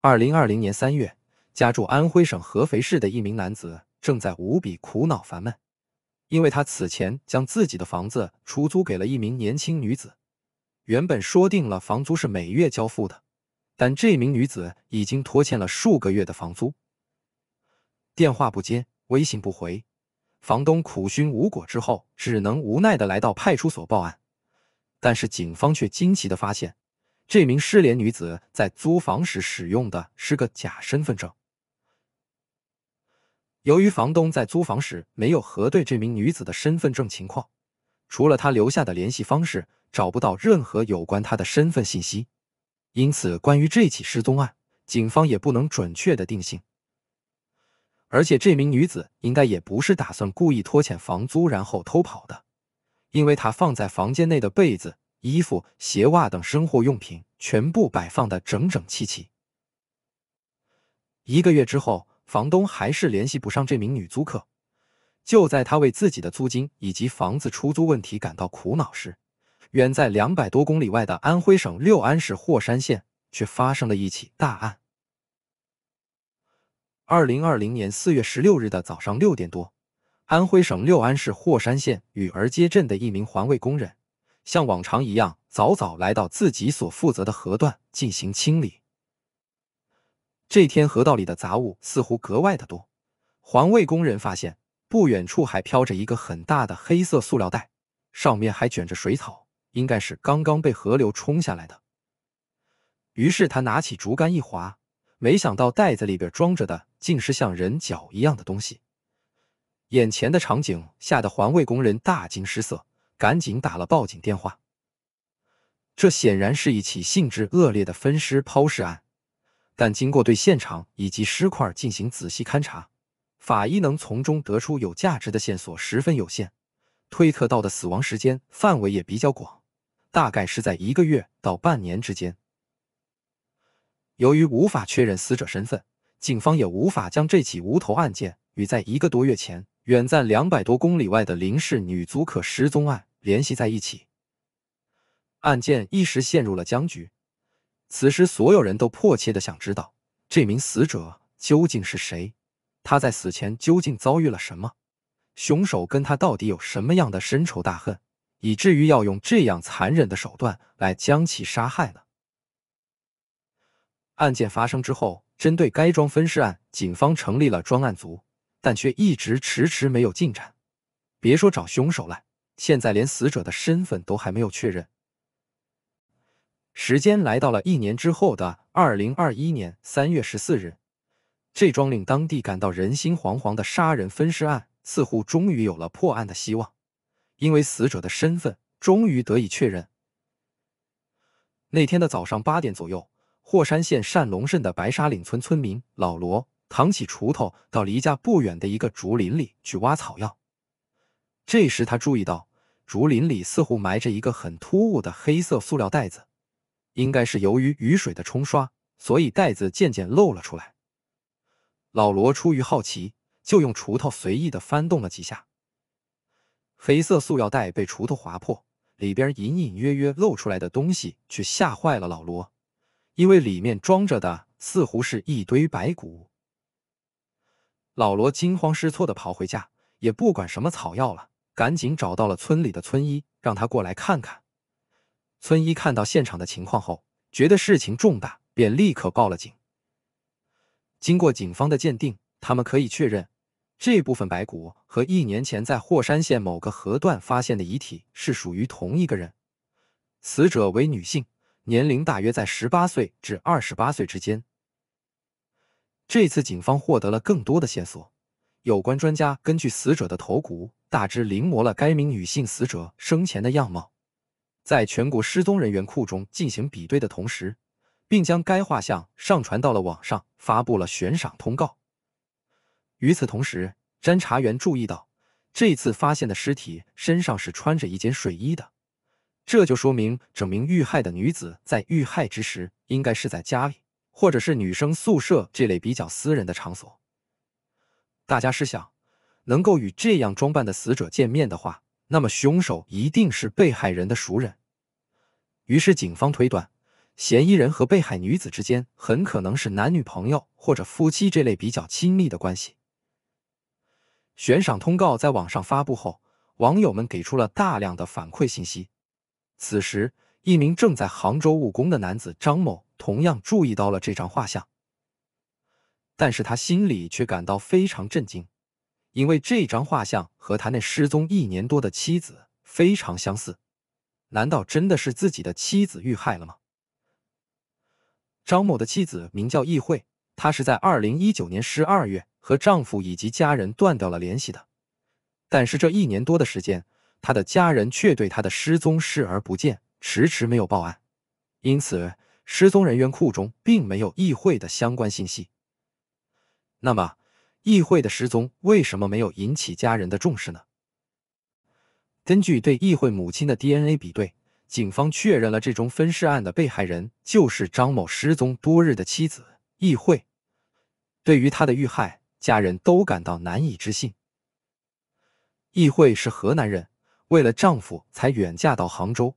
二零二零年三月，家住安徽省合肥市的一名男子正在无比苦恼烦闷，因为他此前将自己的房子出租给了一名年轻女子，原本说定了房租是每月交付的，但这名女子已经拖欠了数个月的房租，电话不接，微信不回，房东苦寻无果之后，只能无奈的来到派出所报案，但是警方却惊奇的发现。这名失联女子在租房时使用的是个假身份证，由于房东在租房时没有核对这名女子的身份证情况，除了她留下的联系方式，找不到任何有关她的身份信息，因此关于这起失踪案，警方也不能准确的定性。而且这名女子应该也不是打算故意拖欠房租然后偷跑的，因为她放在房间内的被子。衣服、鞋袜等生活用品全部摆放的整整齐齐。一个月之后，房东还是联系不上这名女租客。就在他为自己的租金以及房子出租问题感到苦恼时，远在两百多公里外的安徽省六安市霍山县却发生了一起大案。二零二零年四月十六日的早上六点多，安徽省六安市霍山县雨儿街镇的一名环卫工人。像往常一样，早早来到自己所负责的河段进行清理。这天河道里的杂物似乎格外的多，环卫工人发现不远处还飘着一个很大的黑色塑料袋，上面还卷着水草，应该是刚刚被河流冲下来的。于是他拿起竹竿一划，没想到袋子里边装着的竟是像人脚一样的东西。眼前的场景吓得环卫工人大惊失色。赶紧打了报警电话。这显然是一起性质恶劣的分尸抛尸案，但经过对现场以及尸块进行仔细勘查，法医能从中得出有价值的线索十分有限。推测到的死亡时间范围也比较广，大概是在一个月到半年之间。由于无法确认死者身份，警方也无法将这起无头案件与在一个多月前远在两百多公里外的林氏女租客失踪案。联系在一起，案件一时陷入了僵局。此时，所有人都迫切的想知道这名死者究竟是谁，他在死前究竟遭遇了什么，凶手跟他到底有什么样的深仇大恨，以至于要用这样残忍的手段来将其杀害呢？案件发生之后，针对该桩分尸案，警方成立了专案组，但却一直迟迟没有进展。别说找凶手了。现在连死者的身份都还没有确认。时间来到了一年之后的二零二一年三月十四日，这桩令当地感到人心惶惶的杀人分尸案似乎终于有了破案的希望，因为死者的身份终于得以确认。那天的早上八点左右，霍山县善龙镇的白沙岭村村民老罗扛起锄头，到离家不远的一个竹林里去挖草药。这时他注意到。竹林里似乎埋着一个很突兀的黑色塑料袋子，应该是由于雨水的冲刷，所以袋子渐渐露了出来。老罗出于好奇，就用锄头随意的翻动了几下。黑色塑料袋被锄头划破，里边隐隐约约露出来的东西却吓坏了老罗，因为里面装着的似乎是一堆白骨。老罗惊慌失措的跑回家，也不管什么草药了。赶紧找到了村里的村医，让他过来看看。村医看到现场的情况后，觉得事情重大，便立刻报了警。经过警方的鉴定，他们可以确认这部分白骨和一年前在霍山县某个河段发现的遗体是属于同一个人。死者为女性，年龄大约在十八岁至二十八岁之间。这次警方获得了更多的线索，有关专家根据死者的头骨。大致临摹了该名女性死者生前的样貌，在全国失踪人员库中进行比对的同时，并将该画像上传到了网上，发布了悬赏通告。与此同时，侦查员注意到，这次发现的尸体身上是穿着一件睡衣的，这就说明整名遇害的女子在遇害之时应该是在家里或者是女生宿舍这类比较私人的场所。大家试想。能够与这样装扮的死者见面的话，那么凶手一定是被害人的熟人。于是警方推断，嫌疑人和被害女子之间很可能是男女朋友或者夫妻这类比较亲密的关系。悬赏通告在网上发布后，网友们给出了大量的反馈信息。此时，一名正在杭州务工的男子张某同样注意到了这张画像，但是他心里却感到非常震惊。因为这张画像和他那失踪一年多的妻子非常相似，难道真的是自己的妻子遇害了吗？张某的妻子名叫易慧，她是在二零一九年十二月和丈夫以及家人断掉了联系的。但是这一年多的时间，她的家人却对她的失踪视而不见，迟迟没有报案，因此失踪人员库中并没有易慧的相关信息。那么？议会的失踪为什么没有引起家人的重视呢？根据对议会母亲的 DNA 比对，警方确认了这宗分尸案的被害人就是张某失踪多日的妻子议会。对于他的遇害，家人都感到难以置信。议会是河南人，为了丈夫才远嫁到杭州。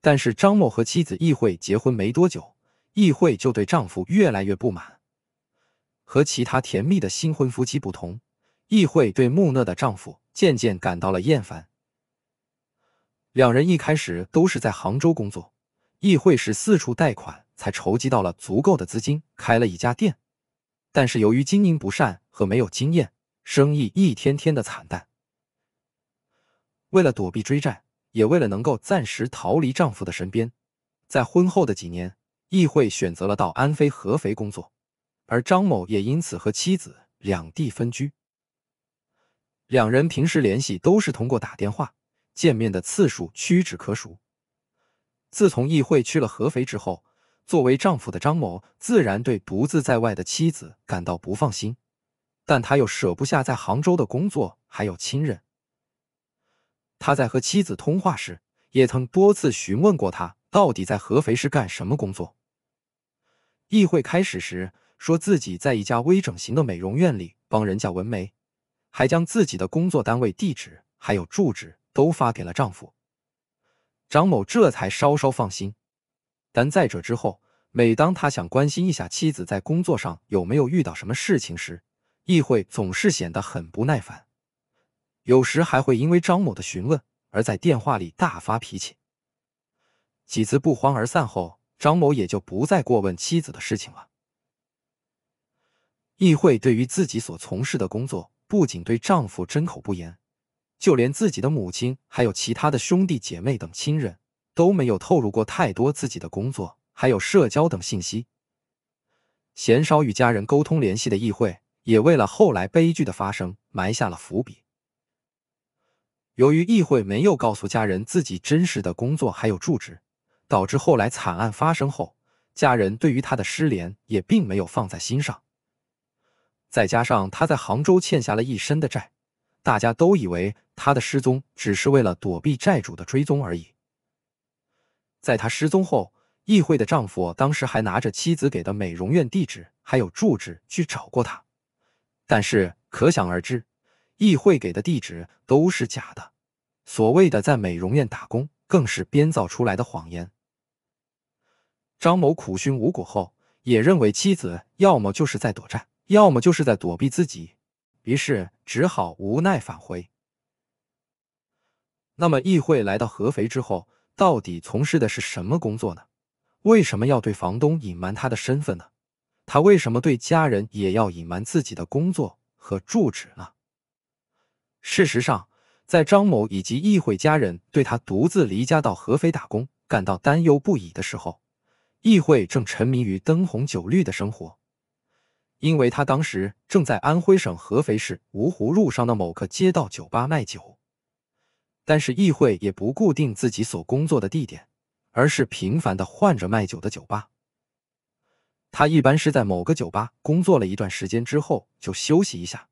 但是张某和妻子议会结婚没多久，议会就对丈夫越来越不满。和其他甜蜜的新婚夫妻不同，议会对木讷的丈夫渐渐感到了厌烦。两人一开始都是在杭州工作，议会是四处贷款才筹集到了足够的资金，开了一家店。但是由于经营不善和没有经验，生意一天天的惨淡。为了躲避追债，也为了能够暂时逃离丈夫的身边，在婚后的几年，议会选择了到安徽合肥工作。而张某也因此和妻子两地分居，两人平时联系都是通过打电话，见面的次数屈指可数。自从议会去了合肥之后，作为丈夫的张某自然对独自在外的妻子感到不放心，但他又舍不下在杭州的工作还有亲人。他在和妻子通话时，也曾多次询问过他到底在合肥是干什么工作。议会开始时。说自己在一家微整形的美容院里帮人家纹眉，还将自己的工作单位地址还有住址都发给了丈夫张某，这才稍稍放心。但再这之后，每当他想关心一下妻子在工作上有没有遇到什么事情时，议会总是显得很不耐烦，有时还会因为张某的询问而在电话里大发脾气。几次不欢而散后，张某也就不再过问妻子的事情了。议会对于自己所从事的工作，不仅对丈夫真口不言，就连自己的母亲还有其他的兄弟姐妹等亲人都没有透露过太多自己的工作还有社交等信息，鲜少与家人沟通联系的议会，也为了后来悲剧的发生埋下了伏笔。由于议会没有告诉家人自己真实的工作还有住址，导致后来惨案发生后，家人对于他的失联也并没有放在心上。再加上他在杭州欠下了一身的债，大家都以为他的失踪只是为了躲避债主的追踪而已。在他失踪后，议会的丈夫当时还拿着妻子给的美容院地址还有住址去找过他，但是可想而知，议会给的地址都是假的，所谓的在美容院打工更是编造出来的谎言。张某苦寻无果后，也认为妻子要么就是在躲债。要么就是在躲避自己，于是只好无奈返回。那么，议会来到合肥之后，到底从事的是什么工作呢？为什么要对房东隐瞒他的身份呢？他为什么对家人也要隐瞒自己的工作和住址呢？事实上，在张某以及议会家人对他独自离家到合肥打工感到担忧不已的时候，议会正沉迷于灯红酒绿的生活。因为他当时正在安徽省合肥市芜湖路上的某个街道酒吧卖酒，但是议会也不固定自己所工作的地点，而是频繁的换着卖酒的酒吧。他一般是在某个酒吧工作了一段时间之后就休息一下，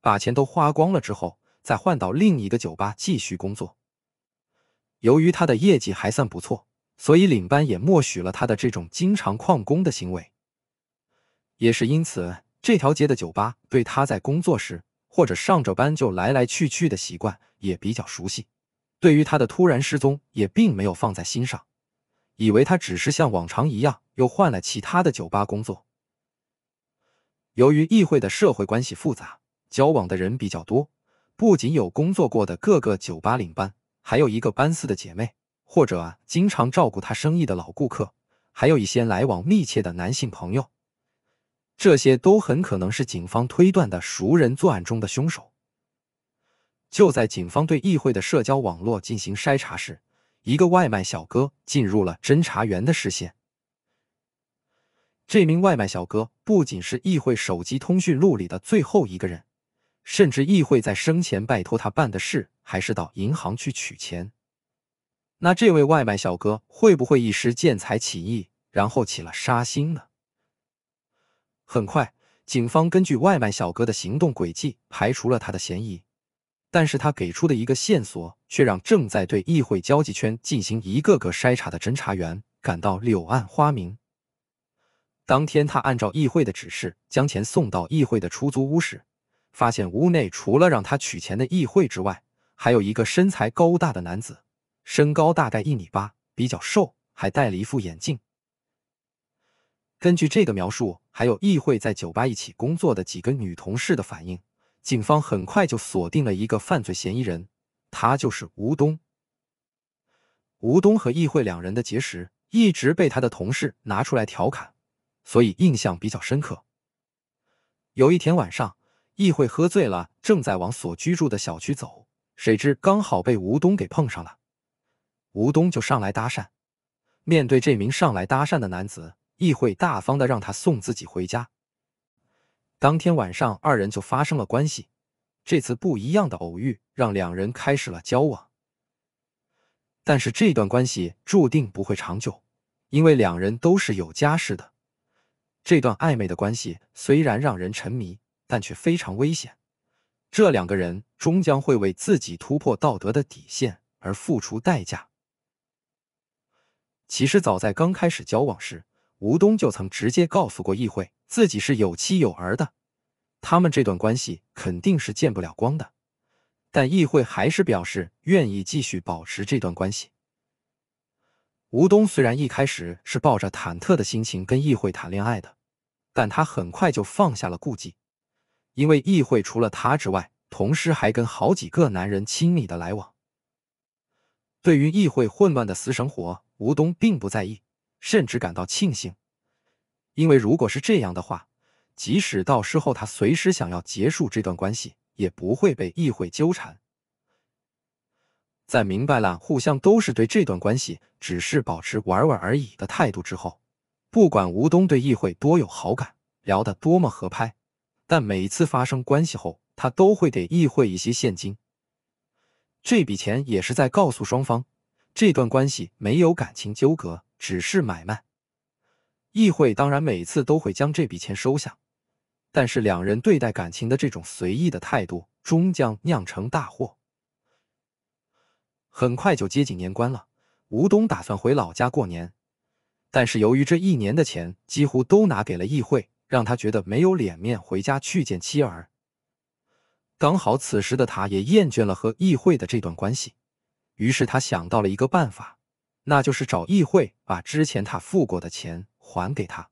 把钱都花光了之后再换到另一个酒吧继续工作。由于他的业绩还算不错，所以领班也默许了他的这种经常旷工的行为。也是因此，这条街的酒吧对他在工作时或者上着班就来来去去的习惯也比较熟悉。对于他的突然失踪，也并没有放在心上，以为他只是像往常一样又换了其他的酒吧工作。由于议会的社会关系复杂，交往的人比较多，不仅有工作过的各个酒吧领班，还有一个班司的姐妹，或者经常照顾他生意的老顾客，还有一些来往密切的男性朋友。这些都很可能是警方推断的熟人作案中的凶手。就在警方对议会的社交网络进行筛查时，一个外卖小哥进入了侦查员的视线。这名外卖小哥不仅是议会手机通讯录里的最后一个人，甚至议会在生前拜托他办的事还是到银行去取钱。那这位外卖小哥会不会一时见财起意，然后起了杀心呢？很快，警方根据外卖小哥的行动轨迹排除了他的嫌疑，但是他给出的一个线索却让正在对议会交际圈进行一个个筛查的侦查员感到柳暗花明。当天，他按照议会的指示将钱送到议会的出租屋时，发现屋内除了让他取钱的议会之外，还有一个身材高大的男子，身高大概一米八，比较瘦，还戴了一副眼镜。根据这个描述，还有议会，在酒吧一起工作的几个女同事的反应，警方很快就锁定了一个犯罪嫌疑人，他就是吴东。吴东和议会两人的结识，一直被他的同事拿出来调侃，所以印象比较深刻。有一天晚上，议会喝醉了，正在往所居住的小区走，谁知刚好被吴东给碰上了，吴东就上来搭讪。面对这名上来搭讪的男子。亦会大方的让他送自己回家。当天晚上，二人就发生了关系。这次不一样的偶遇让两人开始了交往。但是这段关系注定不会长久，因为两人都是有家室的。这段暧昧的关系虽然让人沉迷，但却非常危险。这两个人终将会为自己突破道德的底线而付出代价。其实早在刚开始交往时。吴东就曾直接告诉过议会，自己是有妻有儿的，他们这段关系肯定是见不了光的。但议会还是表示愿意继续保持这段关系。吴东虽然一开始是抱着忐忑的心情跟议会谈恋爱的，但他很快就放下了顾忌，因为议会除了他之外，同时还跟好几个男人亲密的来往。对于议会混乱的私生活，吴东并不在意。甚至感到庆幸，因为如果是这样的话，即使到时候他随时想要结束这段关系，也不会被议会纠缠。在明白了互相都是对这段关系只是保持玩玩而已的态度之后，不管吴东对议会多有好感，聊得多么合拍，但每次发生关系后，他都会给议会一些现金。这笔钱也是在告诉双方，这段关系没有感情纠葛。只是买卖，议会当然每次都会将这笔钱收下，但是两人对待感情的这种随意的态度，终将酿成大祸。很快就接近年关了，吴东打算回老家过年，但是由于这一年的钱几乎都拿给了议会，让他觉得没有脸面回家去见妻儿。刚好此时的他也厌倦了和议会的这段关系，于是他想到了一个办法。那就是找议会把之前他付过的钱还给他。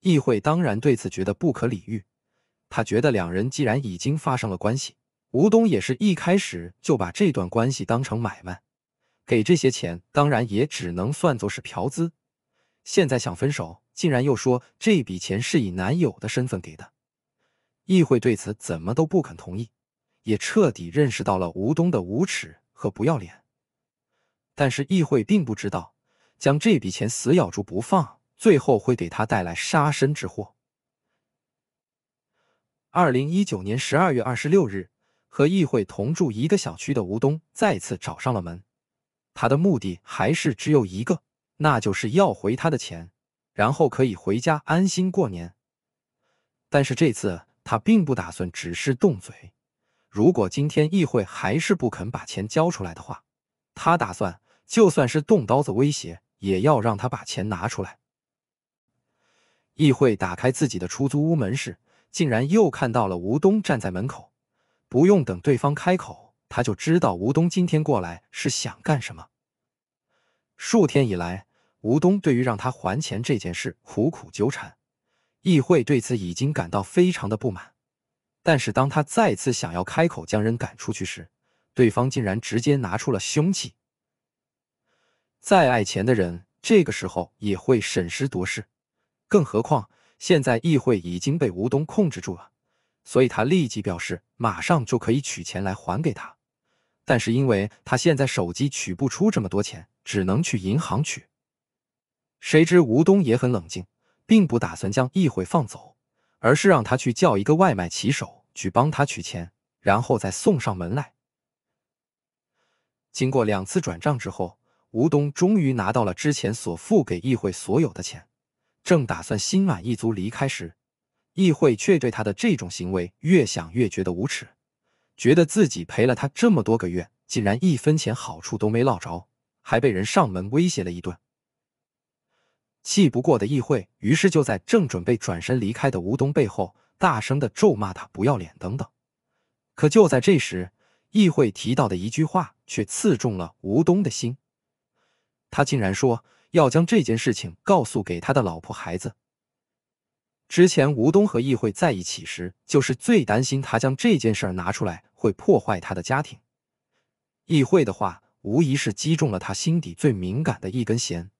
议会当然对此觉得不可理喻，他觉得两人既然已经发生了关系，吴东也是一开始就把这段关系当成买卖，给这些钱当然也只能算作是嫖资。现在想分手，竟然又说这笔钱是以男友的身份给的，议会对此怎么都不肯同意，也彻底认识到了吴东的无耻和不要脸。但是议会并不知道，将这笔钱死咬住不放，最后会给他带来杀身之祸。二零一九年十二月二十六日，和议会同住一个小区的吴东再次找上了门，他的目的还是只有一个，那就是要回他的钱，然后可以回家安心过年。但是这次他并不打算只是动嘴，如果今天议会还是不肯把钱交出来的话，他打算。就算是动刀子威胁，也要让他把钱拿出来。议会打开自己的出租屋门时，竟然又看到了吴东站在门口。不用等对方开口，他就知道吴东今天过来是想干什么。数天以来，吴东对于让他还钱这件事苦苦纠缠，议会对此已经感到非常的不满。但是当他再次想要开口将人赶出去时，对方竟然直接拿出了凶器。再爱钱的人，这个时候也会审时度势，更何况现在议会已经被吴东控制住了，所以他立即表示马上就可以取钱来还给他。但是因为他现在手机取不出这么多钱，只能去银行取。谁知吴东也很冷静，并不打算将议会放走，而是让他去叫一个外卖骑手去帮他取钱，然后再送上门来。经过两次转账之后。吴东终于拿到了之前所付给议会所有的钱，正打算心满意足离开时，议会却对他的这种行为越想越觉得无耻，觉得自己赔了他这么多个月，竟然一分钱好处都没落着，还被人上门威胁了一顿。气不过的议会，于是就在正准备转身离开的吴东背后，大声的咒骂他不要脸等等。可就在这时，议会提到的一句话却刺中了吴东的心。他竟然说要将这件事情告诉给他的老婆孩子。之前吴东和议会在一起时，就是最担心他将这件事儿拿出来会破坏他的家庭。议会的话无疑是击中了他心底最敏感的一根弦。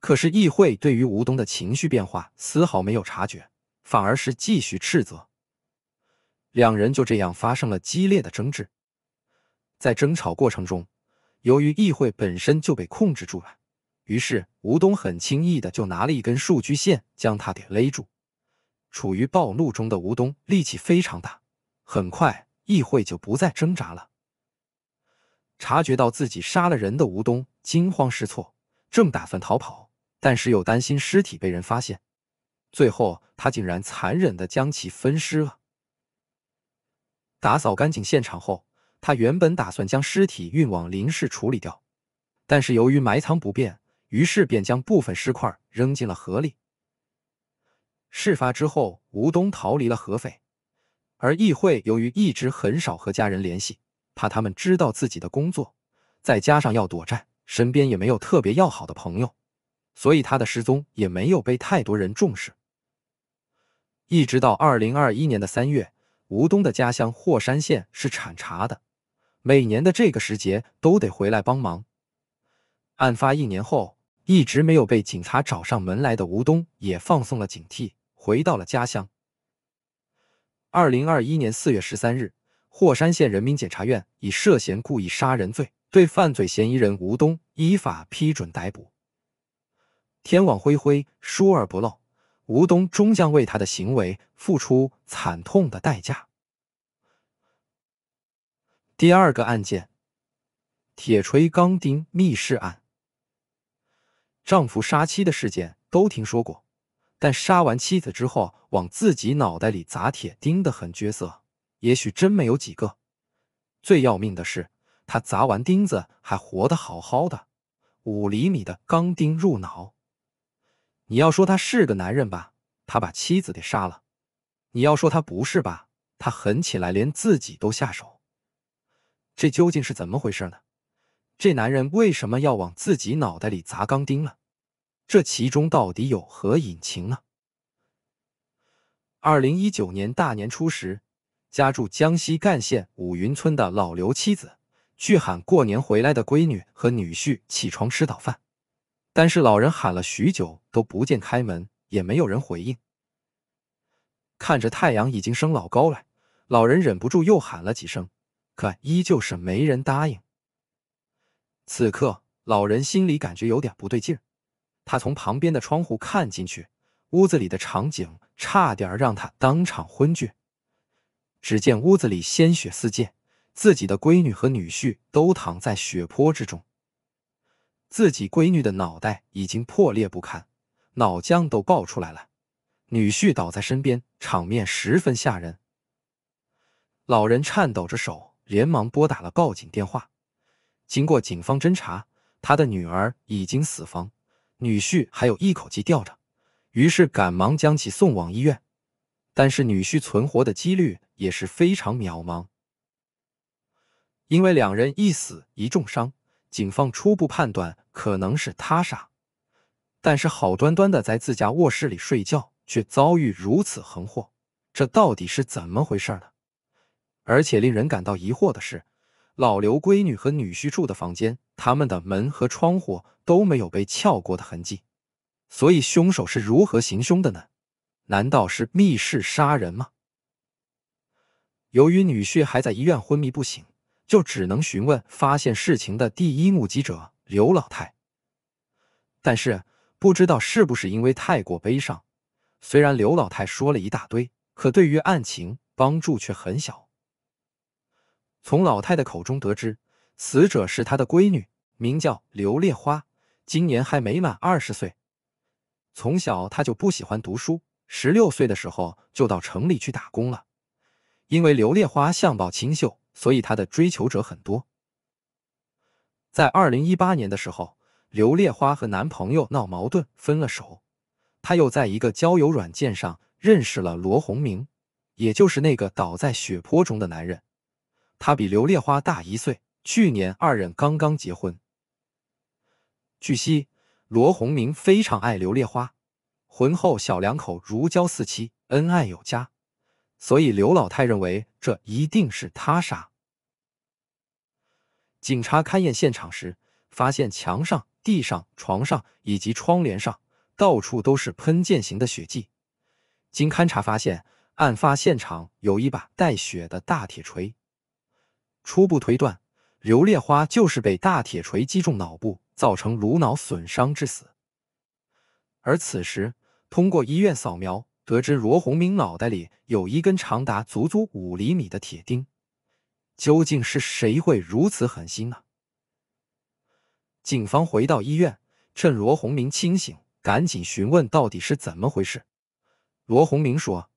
可是议会对于吴东的情绪变化丝毫没有察觉，反而是继续斥责。两人就这样发生了激烈的争执，在争吵过程中。由于议会本身就被控制住了，于是吴东很轻易的就拿了一根数据线将他给勒住。处于暴怒中的吴东力气非常大，很快议会就不再挣扎了。察觉到自己杀了人的吴东惊慌失措，正打算逃跑，但是又担心尸体被人发现，最后他竟然残忍的将其分尸了。打扫干净现场后。他原本打算将尸体运往林市处理掉，但是由于埋藏不便，于是便将部分尸块扔进了河里。事发之后，吴东逃离了合肥，而议会由于一直很少和家人联系，怕他们知道自己的工作，再加上要躲债，身边也没有特别要好的朋友，所以他的失踪也没有被太多人重视。一直到二零二一年的三月，吴东的家乡霍山县是产茶的。每年的这个时节都得回来帮忙。案发一年后，一直没有被警察找上门来的吴东也放松了警惕，回到了家乡。二零二一年四月十三日，霍山县人民检察院以涉嫌故意杀人罪对犯罪嫌疑人吴东依法批准逮捕。天网恢恢，疏而不漏，吴东终将为他的行为付出惨痛的代价。第二个案件，铁锤钢钉密室案，丈夫杀妻的事件都听说过，但杀完妻子之后往自己脑袋里砸铁钉的狠角色，也许真没有几个。最要命的是，他砸完钉子还活得好好的，五厘米的钢钉入脑。你要说他是个男人吧，他把妻子给杀了；你要说他不是吧，他狠起来连自己都下手。这究竟是怎么回事呢？这男人为什么要往自己脑袋里砸钢钉呢？这其中到底有何隐情呢？二零一九年大年初十，家住江西赣县五云村的老刘妻子去喊过年回来的闺女和女婿起床吃早饭，但是老人喊了许久都不见开门，也没有人回应。看着太阳已经升老高了，老人忍不住又喊了几声。可依旧是没人答应。此刻，老人心里感觉有点不对劲儿。他从旁边的窗户看进去，屋子里的场景差点让他当场昏厥。只见屋子里鲜血四溅，自己的闺女和女婿都躺在血泊之中。自己闺女的脑袋已经破裂不堪，脑浆都爆出来了。女婿倒在身边，场面十分吓人。老人颤抖着手。连忙拨打了报警电话。经过警方侦查，他的女儿已经死亡，女婿还有一口气吊着。于是赶忙将其送往医院。但是女婿存活的几率也是非常渺茫。因为两人一死一重伤，警方初步判断可能是他杀。但是好端端的在自家卧室里睡觉，却遭遇如此横祸，这到底是怎么回事呢？而且令人感到疑惑的是，老刘闺女和女婿住的房间，他们的门和窗户都没有被撬过的痕迹。所以凶手是如何行凶的呢？难道是密室杀人吗？由于女婿还在医院昏迷不醒，就只能询问发现事情的第一目击者刘老太。但是不知道是不是因为太过悲伤，虽然刘老太说了一大堆，可对于案情帮助却很小。从老太太口中得知，死者是她的闺女，名叫刘烈花，今年还没满二十岁。从小她就不喜欢读书，十六岁的时候就到城里去打工了。因为刘烈花相貌清秀，所以她的追求者很多。在二零一八年的时候，刘烈花和男朋友闹矛盾分了手，她又在一个交友软件上认识了罗洪明，也就是那个倒在血泊中的男人。他比刘烈花大一岁，去年二人刚刚结婚。据悉，罗洪明非常爱刘烈花，婚后小两口如胶似漆，恩爱有加。所以刘老太认为这一定是他杀。警察勘验现场时，发现墙上、地上、床上以及窗帘上到处都是喷溅型的血迹。经勘查发现，案发现场有一把带血的大铁锤。初步推断，刘烈花就是被大铁锤击中脑部，造成颅脑损伤致死。而此时，通过医院扫描得知，罗洪明脑袋里有一根长达足足五厘米的铁钉。究竟是谁会如此狠心呢？警方回到医院，趁罗洪明清醒，赶紧询问到底是怎么回事。罗洪明说：“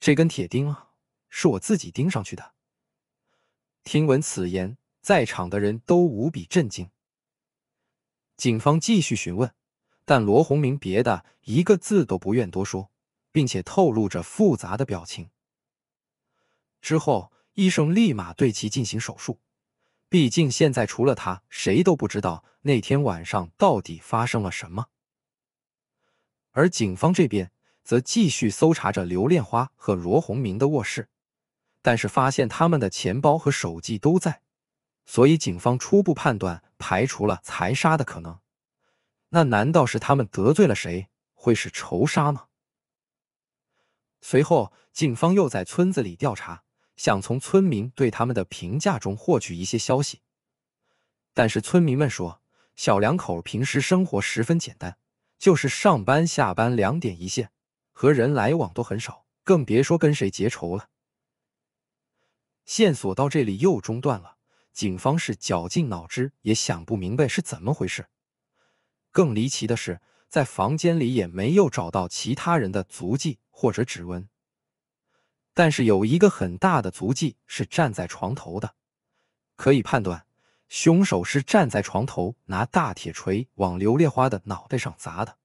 这根铁钉啊，是我自己钉上去的。”听闻此言，在场的人都无比震惊。警方继续询问，但罗洪明别的一个字都不愿多说，并且透露着复杂的表情。之后，医生立马对其进行手术，毕竟现在除了他，谁都不知道那天晚上到底发生了什么。而警方这边则继续搜查着刘恋花和罗洪明的卧室。但是发现他们的钱包和手机都在，所以警方初步判断排除了财杀的可能。那难道是他们得罪了谁？会是仇杀吗？随后，警方又在村子里调查，想从村民对他们的评价中获取一些消息。但是村民们说，小两口平时生活十分简单，就是上班下班两点一线，和人来往都很少，更别说跟谁结仇了。线索到这里又中断了，警方是绞尽脑汁也想不明白是怎么回事。更离奇的是，在房间里也没有找到其他人的足迹或者指纹，但是有一个很大的足迹是站在床头的，可以判断凶手是站在床头拿大铁锤往刘烈花的脑袋上砸的。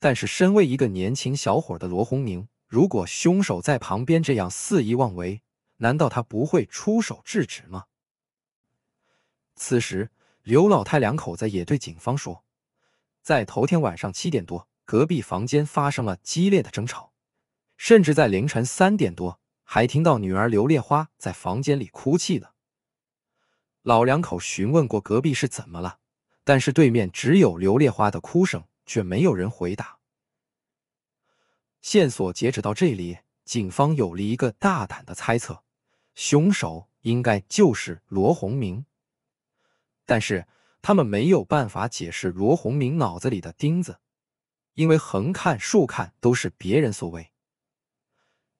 但是身为一个年轻小伙的罗红宁，如果凶手在旁边这样肆意妄为，难道他不会出手制止吗？此时，刘老太两口子也对警方说，在头天晚上七点多，隔壁房间发生了激烈的争吵，甚至在凌晨三点多，还听到女儿刘烈花在房间里哭泣呢。老两口询问过隔壁是怎么了，但是对面只有刘烈花的哭声，却没有人回答。线索截止到这里，警方有了一个大胆的猜测。凶手应该就是罗洪明，但是他们没有办法解释罗洪明脑子里的钉子，因为横看竖看都是别人所为。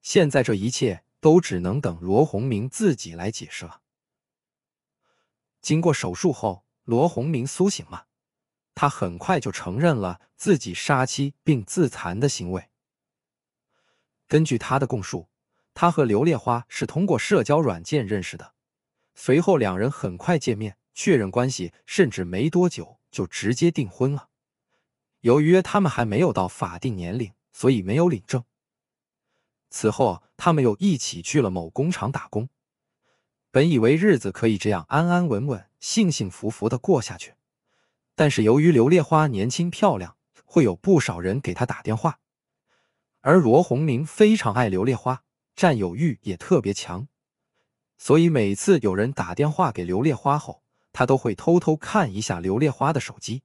现在这一切都只能等罗洪明自己来解释了。经过手术后，罗洪明苏醒了，他很快就承认了自己杀妻并自残的行为。根据他的供述。他和刘烈花是通过社交软件认识的，随后两人很快见面，确认关系，甚至没多久就直接订婚了。由于他们还没有到法定年龄，所以没有领证。此后，他们又一起去了某工厂打工。本以为日子可以这样安安稳稳、幸幸福福的过下去，但是由于刘烈花年轻漂亮，会有不少人给她打电话，而罗红明非常爱刘烈花。占有欲也特别强，所以每次有人打电话给刘烈花后，他都会偷偷看一下刘烈花的手机。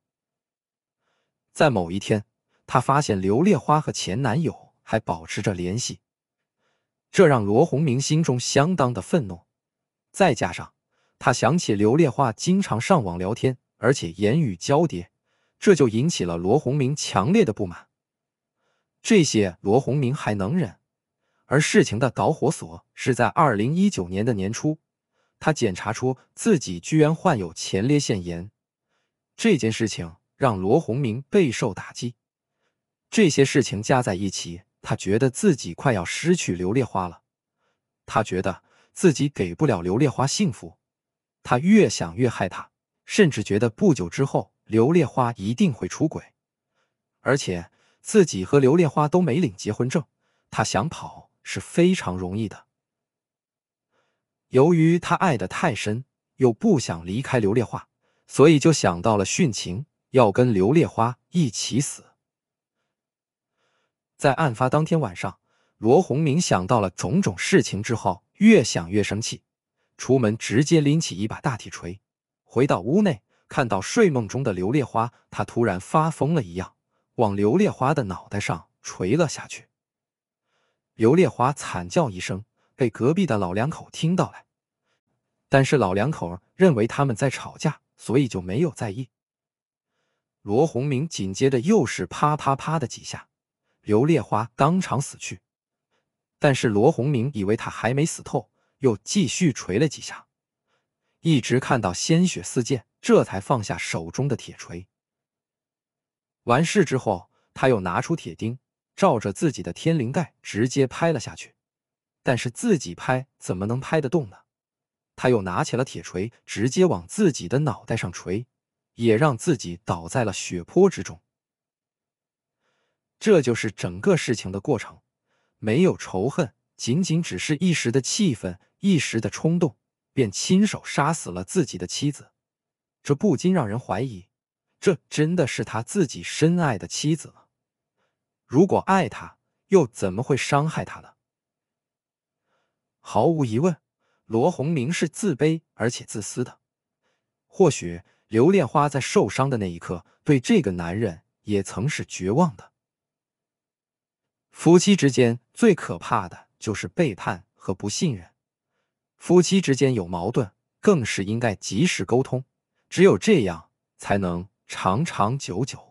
在某一天，他发现刘烈花和前男友还保持着联系，这让罗红明心中相当的愤怒。再加上他想起刘烈花经常上网聊天，而且言语交叠，这就引起了罗红明强烈的不满。这些罗红明还能忍。而事情的导火索是在二零一九年的年初，他检查出自己居然患有前列腺炎。这件事情让罗洪明备受打击。这些事情加在一起，他觉得自己快要失去刘烈花了。他觉得自己给不了刘烈花幸福，他越想越害怕，甚至觉得不久之后刘烈花一定会出轨，而且自己和刘烈花都没领结婚证。他想跑。是非常容易的。由于他爱得太深，又不想离开刘烈花，所以就想到了殉情，要跟刘烈花一起死。在案发当天晚上，罗洪明想到了种种事情之后，越想越生气，出门直接拎起一把大铁锤，回到屋内，看到睡梦中的刘烈花，他突然发疯了一样，往刘烈花的脑袋上锤了下去。刘烈华惨叫一声，被隔壁的老两口听到了，但是老两口认为他们在吵架，所以就没有在意。罗洪明紧接着又是啪啪啪的几下，刘烈华当场死去。但是罗洪明以为他还没死透，又继续锤了几下，一直看到鲜血四溅，这才放下手中的铁锤。完事之后，他又拿出铁钉。照着自己的天灵盖直接拍了下去，但是自己拍怎么能拍得动呢？他又拿起了铁锤，直接往自己的脑袋上锤，也让自己倒在了血泊之中。这就是整个事情的过程，没有仇恨，仅仅只是一时的气愤、一时的冲动，便亲手杀死了自己的妻子。这不禁让人怀疑，这真的是他自己深爱的妻子吗？如果爱他，又怎么会伤害他呢？毫无疑问，罗红明是自卑而且自私的。或许刘恋花在受伤的那一刻，对这个男人也曾是绝望的。夫妻之间最可怕的就是背叛和不信任。夫妻之间有矛盾，更是应该及时沟通，只有这样，才能长长久久。